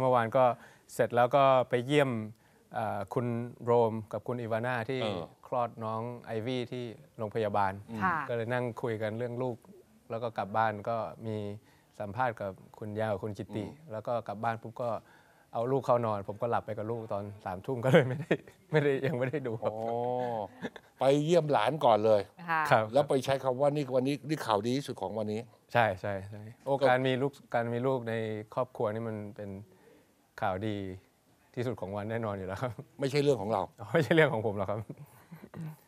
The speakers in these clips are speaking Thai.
เมื่อวานก็เสร็จแล้วก็ไปเยี่ยม คุณโรมกับคุณอีวาน่า ที่คลอดน้องไอวี่ที่โรงพยาบาล ก็เลยนั่งคุยกันเรื่องลูกแล้วก็กลับบ้านก็มีสัมภาษณ์กับคุณยาวคุณจิตติ แล้วก็กลับบ้านปุ๊บก็เอาลูกเข้านอน ผมก็หลับไปกับลูกตอนสามทุ่มก็เลยไม่ได้ไม่ได้ยังไม่ได้ดูไปเยี่ยมหลานก่อนเลยครับแล้วไปใช้คำว่านี่วันนี้นี่ข่าวดีที่สุดของวันนี้ ใช่ใช่ใช่โอการมีลูกการมีลูกในครอบครัวนี่มันเป็นข่าวดีที่สุดของวันแน่นอนอยู่แล้วครับ ไม่ใช่เรื่องของเราไม่ใช่เรื่องของผมหรอกครับ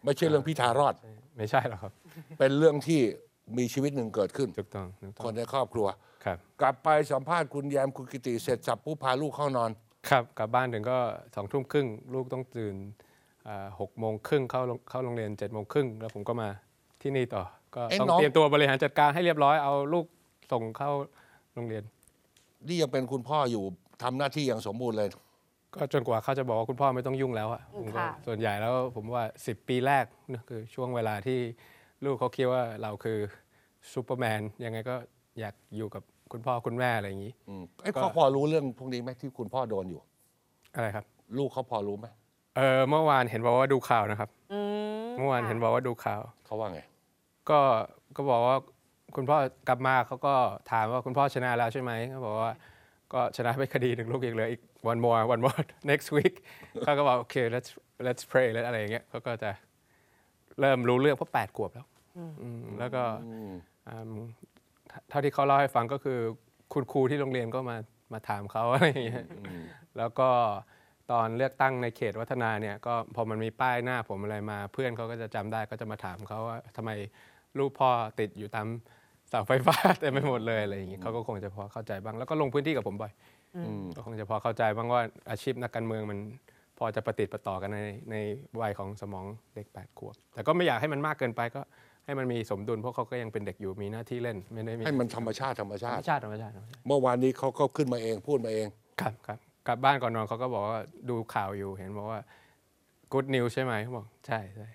ไม่ใช่เรื่องพิธารอดไม่ใช่หรอกครับ เป็นเรื่องที่มีชีวิตหนึ่งเกิดขึ้นถูกต้อง คนในครอบครัวครับ กลับไปสัมภาษณ์คุณแยมคุณกิติเสร็จสับผู้พาลูกเข้านอนครับกลับบ้านถึงก็สองทุ่มครึ่งลูกต้องตื่นหกโมงครึ่งเข้าเข้าโรงเรียนเจ็ดโมงครึ่งแล้วผมก็มาที่นี่ต่อก็ต้องเตรียมตัวบริหารจัดการให้เรียบร้อยเอาลูกส่งเข้าโรงเรียน นี่ยังเป็นคุณพ่ออยู่ทำหน้าที่อย่างสมบูรณ์เลย ก็จนกว่าเขาจะบอกว่าคุณพ่อไม่ต้องยุ่งแล้วอะส่วนใหญ่แล้วผมว่า 10 ปีแรกนะคือช่วงเวลาที่ ลูกเขาคิดว่าเราคือซูเปอร์แมน ยังไงก็อยากอยู่กับคุณพ่อคุณแม่อะไรอย่างนี้ไอ้พ่อพอรู้เรื่องพวกนี้ไหมที่คุณพ่อโดนอยู่ อะไรครับ ลูกเขาพอรู้ไหมเออเมื่อวานเห็นบอกว่าดูข่าวนะครับเมื่อวานเห็นบอกว่าดูข่าว เขาว่าไง ก็ก็บอกว่าคุณพ่อกลับมาเขาก็ถามว่าคุณพ่อชนะแล้วใช่ไหมเขาบอกว่าก็ชนะไปคดีหนึ่งลูกอีกเลยอีก one more one more next week เขาก็บอกโอเค let's let's pray แล้วอะไรอย่างเงี้ยเขาก็จะเริ่มรู้เรื่องเพราะแปดขวบแล้วแล้วก็เท่าที่เขาเล่าให้ฟังก็คือคุณครูที่โรงเรียนก็มามาถามเขาอะไรอย่างเงี้ยแล้วก็ตอนเลือกตั้งในเขตวัฒนาเนี่ยก็พอมันมีป้ายหน้าผมอะไรมา เพื่อนเขาก็จะจำได้ก็จะมาถามเขาว่าทำไมลูกพ่อติดอยู่ตามสาไฟฟ้าเต็มไปหมดเลยอะไรอย่างงี้เขาก็คงจะพอเข้าใจบ้างแล้วก็ลงพื้นที่กับผมบ่อยก็คงจะพอเข้าใจบ้างว่าอาชีพนักการเมืองมันพอจะประติดประต่อกันในในวัยของสมองเด็ก8ขวบแต่ก็ไม่อยากให้มันมากเกินไปก็ให้มันมีสมดุลเพราะเขาก็ยังเป็นเด็กอยู่มีหน้าที่เล่น ไม่ได้มีให้มันธรรมชาติธรรมชาติธรรมชาติธรรมชาติ เมื่อวานนี้เขาก็ขึ้นมาเองพูดมาเองครับครับกลับบ้านก่อนนอนเขาก็บอกว่าดูข่าวอยู่เห็นบอกว่ากู๊ดนิวใช่ไหมเขาบอกใช่ใช่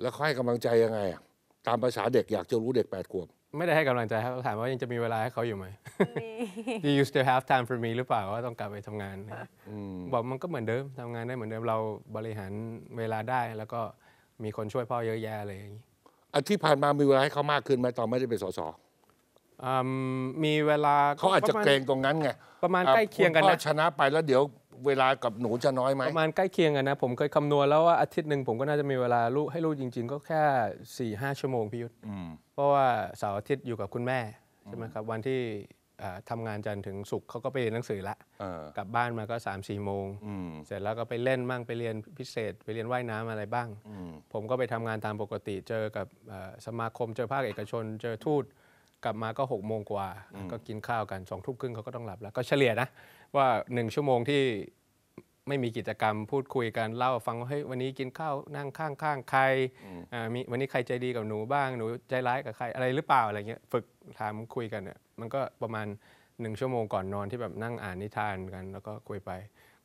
แล้วค่อยกำลังใจยังไงอ่ะตามภาษาเด็กอยากจะรู้เด็ก8ขวบ ไม่ได้ให้กำลังใจครับถามว่า ยังจะมีเวลาให้เขาอยู่ไหม Do you still have time for me หรือเปล่าว่าต้องกลับไปทำงานบอกมันก็เหมือนเดิมทำงานได้เหมือนเดิมเราบริหารเวลาได้แล้วก็มีคนช่วยพ่อเยอะแยะเลยอย่างนี้อันที่ผ่านมามีเวลาให้เขามากขึ้นไหมตอนไม่ได้เป็นสสอมีเวลาเขาอาจจะเกรงตรงนั้นไงประมาณใกล้เคียงกันคุณพ่นะอชนะไปแล้วเดี๋ยวเวลากับหนูจะน้อยไหมประมาณใกล้เคียงกันนะผมเคยคำนวณแล้วว่าอาทิตย์หนึ่ง ผมก็น่าจะมีเวลาลูกให้ลูกจริง ๆ ก็แค่4ี่ห้าชั่วโมงพิยุทธ์เพราะว่าเสาร์อาทิตย์อยู่กับคุณแม่ ใช่ไหมครับ วันที่ทำงานจันทร์ถึงศุกร์เขาก็ไปเรียนหนังสือละกลับบ้านมาก็สามสี่โมง เสร็จแล้วก็ไปเล่นบ้างไปเรียนพิเศษ ไปเรียนว่ายน้ำอะไรบ้างผมก็ไปทำงานตามปกติเจอกับสมาคมเจอภาคเอกชนเจอทูตกลับมาก็6กโมงกว่าก็กินข้าวกันสองทุ่มครึ่งเขาก็ต้องหลับแล้วก็เฉลี่ยนะว่าหนึ่งชั่วโมงที่ไม่มีกิจกรรมพูดคุยกันเล่าฟังว่าเฮ้ยวันนี้กินข้าวนั่งข้างข้างใครมีวันนี้ใครใจดีกับหนูบ้างหนูใจร้ายกับใครอะไรหรือเปล่าอะไรเงี้ยฝึก ถามคุยกันเนี่ยมันก็ประมาณหนึ่งชั่วโมงก่อนนอนที่แบบนั่งอ่านนิทานกัน แล้วก็คุยไป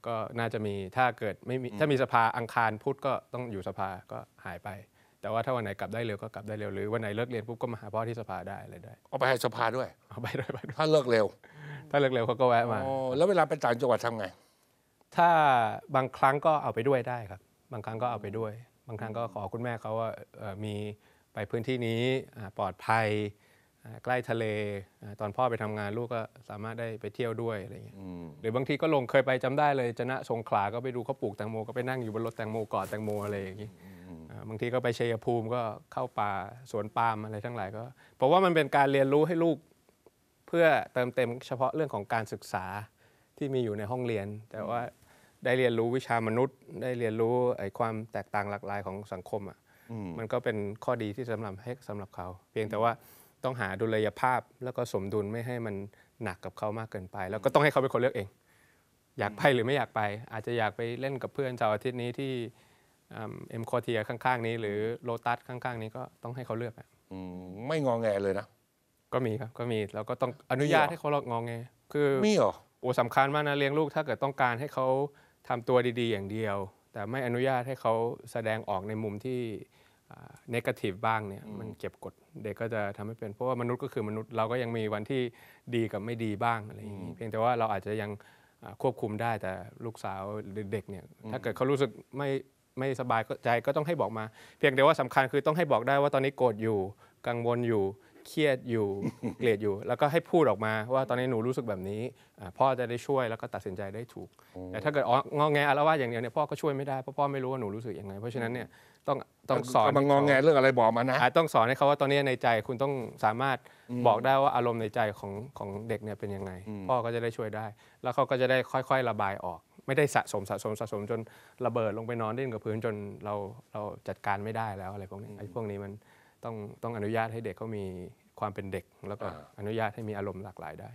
ก็น่าจะมีถ้าเกิดไม่มีถ้ามีสภาอังคารพูดก็ต้องอยู่สภาก็หายไปแต่ว่า ถ้าวันไหน กลับได้เร็วก็กลับได้เร็ว หรือ วันไหนเลิกเรียนปุ๊บก็มาหาพ่อที่สภาได้อะไรได้เอาไปให้สภาด้วยเอาไปด้วยไปถ้าเลิกเร็ว ถ้าเลิกเร็วเขาก็แวะมาแล้วเวลาไปต่างจังหวัดทำไง ถ้าบางครั้งก็เอาไปด้วยได้ครับบางครั้งก็เอาไปด้วย บางครั้งก็ขอคุณแม่เขาว่ามีไปพื้นที่นี้ปลอดภัยใกล้ทะเลตอนพ่อไปทำงานลูกก็สามารถได้ไปเที่ยวด้วยอะไรอย่างเงี้ยหรือบางทีก็ลงเคยไปจำได้เลยจะนะสงขลาก็ไปดูเขาปลูกแตงโมก็ไปนั่งอยู่บนรถแตงโมกอดแตงโมอะไรอย่างงี้บางทีก็ไปชัยภูมิก็เข้าป่าสวนปาล์มอะไรทั้งหลายก็เพราะว่ามันเป็นการเรียนรู้ให้ลูก เพื่อเติมเต็มเฉพาะเรื่องของการศึกษาที่มีอยู่ในห้องเรียน แต่ว่าได้เรียนรู้วิชามนุษย์ ได้เรียนรู้ไอ้ความแตกต่างหลากหลายของสังคม อ่ะมันก็เป็นข้อดีที่สำหรับให้สำหรับเขา เพียงแต่ว่าต้องหาดุลยภาพ แล้วก็สมดุลไม่ให้มันหนักกับเขามากเกินไป แล้วก็ต้องให้เขาเป็นคนเลือกเอง อยากไปหรือไม่อยากไป อาจจะอยากไปเล่นกับเพื่อนเสาร์อาทิตย์นี้ที่เอ็มคอเทียข้าง ๆ นี้ หรือโลตัสข้าง ๆ นี้ก็ต้องให้เขาเลือกอ่ะไม่งอแงเลยนะ ก็มีครับ ก็มีแล้วก็ต้องอนุญาตให้เขาลองงองแง คือ มีเหรอ โอ้สำคัญมากนะ เลี้ยงลูกถ้าเกิดต้องการให้เขาทำตัวดี ๆ อย่างเดียว แต่ไม่อนุญาตให้เขาแสดงออกในมุมที่เนกาทีฟบ้างเนี่ย มันเก็บกด เด็กก็จะทำให้เป็น เพราะว่ามนุษย์ก็คือมนุษย์เราก็ยังมีวันที่ดีกับไม่ดีบ้างอะไรอย่างนี้เพียงแต่ว่าเราอาจจะยังควบคุมได้แต่ลูกสาวหรือเด็กเนี่ย ถ้าเกิดเขารู้สึกไม่ไม่สบายใจก็ต้องให้บอกมาเพียงแต่ว่าสำคัญคือต้องให้บอกได้ว่าตอนนี้โกรธอยู่กังวลอยู่เครียดอยู่เกลียดอยู่ แล้วก็ให้พูดออกมาว่าตอนนี้หนูรู้สึกแบบนี้พ่อจะได้ช่วยแล้วก็ตัดสินใจได้ถูกแต่ถ้าเกิดอ๋องแงอารวาสอย่างเดียวเนี่ยพ่อก็ช่วยไม่ได้เพราะพ่อไม่รู้ว่าหนูรู้สึกยังไงเพราะฉะนั้นเนี่ยต้องต้องสอนมางองแงเรื่องอะไรบอกมานะต้องสอนให้เขาว่าตอนนี้ในใจคุณต้องสามารถบอกได้ว่าอารมณ์ในใจของของเด็กเนี่ยเป็นยังไง พ่อก็จะได้ช่วยได้ แล้วเขาก็จะได้ค่อย ๆระบายออกไม่ได้สะสมสะสม สะสมจนระเบิดลงไปนอนดิ้นกับพื้นจนเราเราจัดการไม่ได้แล้วอะไรพวกนี้ไอ้พวกนี้มันต้องต้องอนุญาตให้เด็กเขามีความเป็นเด็ก แล้วก็อนุญาตให้มีอารมณ์หลากหลายได้